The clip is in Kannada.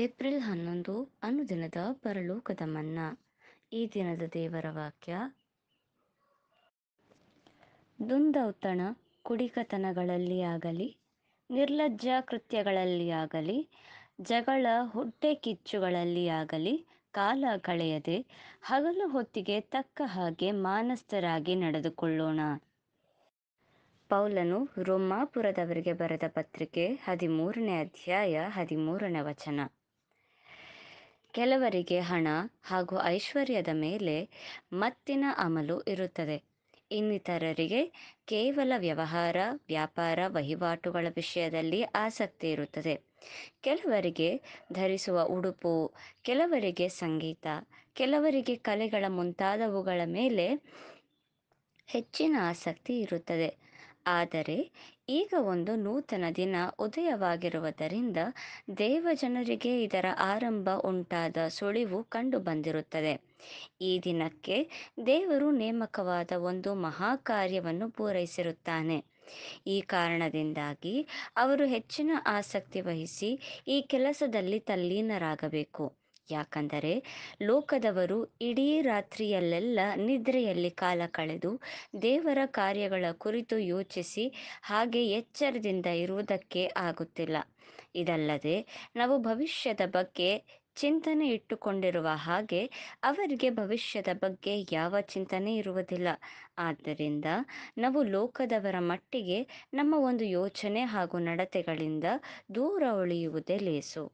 ಏಪ್ರಿಲ್ ಹನ್ನೊಂದು ಅನುದಿನದ ಪರಲೋಕದ ಮನ್ನಾ ಈ ದಿನದ ದೇವರ ವಾಕ್ಯ ದುಂದೌತಣ ಕುಡಿಕತನಗಳಲ್ಲಿ ಆಗಲಿ ನಿರ್ಲಜ್ಜ ಕೃತ್ಯಗಳಲ್ಲಿ ಆಗಲಿ ಜಗಳ ಹೊಟ್ಟೆ ಕಿಚ್ಚುಗಳಲ್ಲಿ ಆಗಲಿ ಕಾಲ ಕಳೆಯದೆ ಹಗಲು ಹೊತ್ತಿಗೆ ತಕ್ಕ ಹಾಗೆ ಮಾನಸ್ಥರಾಗಿ ನಡೆದುಕೊಳ್ಳೋಣ ಪೌಲನು ರೋಮಾಪುರದವರಿಗೆ ಬರೆದ ಪತ್ರಿಕೆ ಹದಿಮೂರನೇ ಅಧ್ಯಾಯ ಹದಿಮೂರನೇ ವಚನ ಕೆಲವರಿಗೆ ಹಣ ಹಾಗೂ ಐಶ್ವರ್ಯದ ಮೇಲೆ ಮತ್ತಿನ ಅಮಲು ಇರುತ್ತದೆ ಇನ್ನಿತರರಿಗೆ ಕೇವಲ ವ್ಯವಹಾರ ವ್ಯಾಪಾರ ವಹಿವಾಟುಗಳ ವಿಷಯದಲ್ಲಿ ಆಸಕ್ತಿ ಇರುತ್ತದೆ ಕೆಲವರಿಗೆ ಧರಿಸುವ ಉಡುಪು ಕೆಲವರಿಗೆ ಸಂಗೀತ ಕೆಲವರಿಗೆ ಕಲೆಗಳ ಮುಂತಾದವುಗಳ ಮೇಲೆ ಹೆಚ್ಚಿನ ಆಸಕ್ತಿ ಇರುತ್ತದೆ ಆದರೆ ಈಗ ಒಂದು ನೂತನ ದಿನ ಉದಯವಾಗಿರುವುದರಿಂದ ಜನರಿಗೆ ಇದರ ಆರಂಭ ಉಂಟಾದ ಸುಳಿವು ಕಂಡುಬಂದಿರುತ್ತದೆ ಈ ದಿನಕ್ಕೆ ದೇವರು ನೇಮಕವಾದ ಒಂದು ಮಹಾ ಕಾರ್ಯವನ್ನು ಪೂರೈಸಿರುತ್ತಾನೆ ಈ ಕಾರಣದಿಂದಾಗಿ ಅವರು ಹೆಚ್ಚಿನ ಆಸಕ್ತಿ ವಹಿಸಿ ಈ ಕೆಲಸದಲ್ಲಿ ತಲ್ಲೀನರಾಗಬೇಕು ಯಾಕಂದರೆ ಲೋಕದವರು ಇಡೀ ರಾತ್ರಿಯಲ್ಲೆಲ್ಲ ನಿದ್ರೆಯಲ್ಲಿ ಕಾಲ ಕಳೆದು ದೇವರ ಕಾರ್ಯಗಳ ಕುರಿತು ಯೋಚಿಸಿ ಹಾಗೆ ಎಚ್ಚರದಿಂದ ಇರುವುದಕ್ಕೆ ಆಗುತ್ತಿಲ್ಲ ಇದಲ್ಲದೆ ನಾವು ಭವಿಷ್ಯದ ಬಗ್ಗೆ ಚಿಂತನೆ ಇಟ್ಟುಕೊಂಡಿರುವ ಹಾಗೆ ಅವರಿಗೆ ಭವಿಷ್ಯದ ಬಗ್ಗೆ ಯಾವ ಚಿಂತನೆ ಇರುವುದಿಲ್ಲ ಆದ್ದರಿಂದ ನಾವು ಲೋಕದವರ ಮಟ್ಟಿಗೆ ನಮ್ಮ ಒಂದು ಯೋಚನೆ ಹಾಗೂ ನಡತೆಗಳಿಂದ ದೂರ ಉಳಿಯುವುದೇ ಲೇಸು